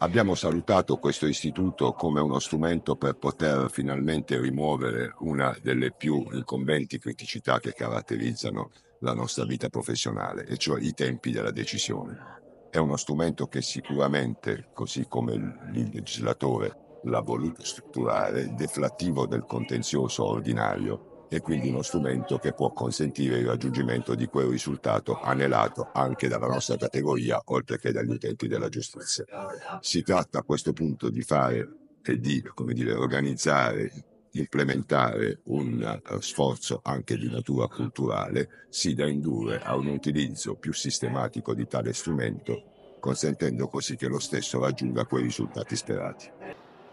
Abbiamo salutato questo istituto come uno strumento per poter finalmente rimuovere una delle più incombenti criticità che caratterizzano la nostra vita professionale, e cioè i tempi della decisione. È uno strumento che sicuramente, così come il legislatore l'ha voluto strutturare, deflattivo del contenzioso ordinario, e quindi uno strumento che può consentire il raggiungimento di quel risultato anelato anche dalla nostra categoria, oltre che dagli utenti della giustizia. Si tratta a questo punto di fare e di, come dire, organizzare implementare un sforzo anche di natura culturale si da indurre a un utilizzo più sistematico di tale strumento, consentendo così che lo stesso raggiunga quei risultati sperati.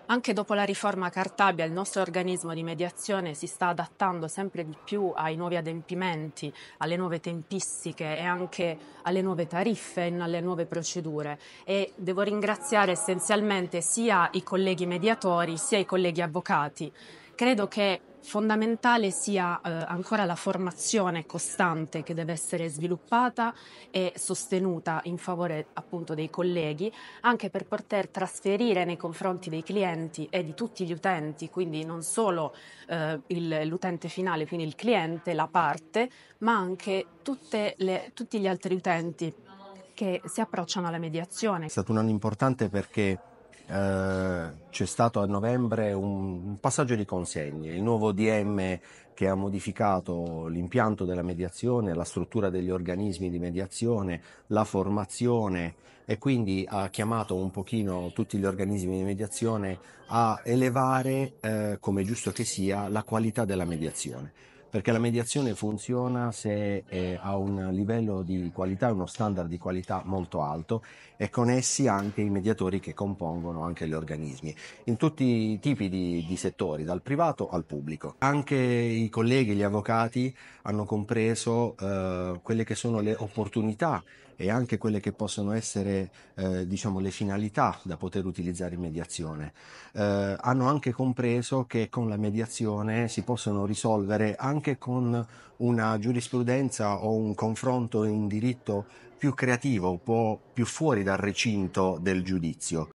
Anche dopo la riforma Cartabia il nostro organismo di mediazione si sta adattando sempre di più ai nuovi adempimenti, alle nuove tempistiche e anche alle nuove tariffe, e alle nuove procedure e devo ringraziare essenzialmente sia i colleghi mediatori sia i colleghi avvocati. Credo che fondamentale sia eh, ancora la formazione costante che deve essere sviluppata e sostenuta in favore appunto dei colleghi, anche per poter trasferire nei confronti dei clienti e di tutti gli utenti, quindi non solo eh, il, l'utente finale, quindi il cliente, la parte, ma anche le, tutti gli altri utenti che si approcciano alla mediazione. È stato un anno importante perché eh, c'è stato a novembre un, un passaggio di consegne, il nuovo DM che ha modificato l'impianto della mediazione, la struttura degli organismi di mediazione, la formazione e quindi ha chiamato un pochino tutti gli organismi di mediazione a elevare, eh, come giusto che sia, la qualità della mediazione perché la mediazione funziona se eh, ha un livello di qualità, uno standard di qualità molto alto e con essi anche i mediatori che compongono anche gli organismi, in tutti i tipi di, di settori, dal privato al pubblico. Anche i colleghi, gli avvocati hanno compreso eh, quelle che sono le opportunità e anche quelle che possono essere eh, diciamo, le finalità da poter utilizzare in mediazione. Eh, hanno anche compreso che con la mediazione si possono risolvere anche con una giurisprudenza o un confronto in diritto più creativo, un po' più fuori dal recinto del giudizio.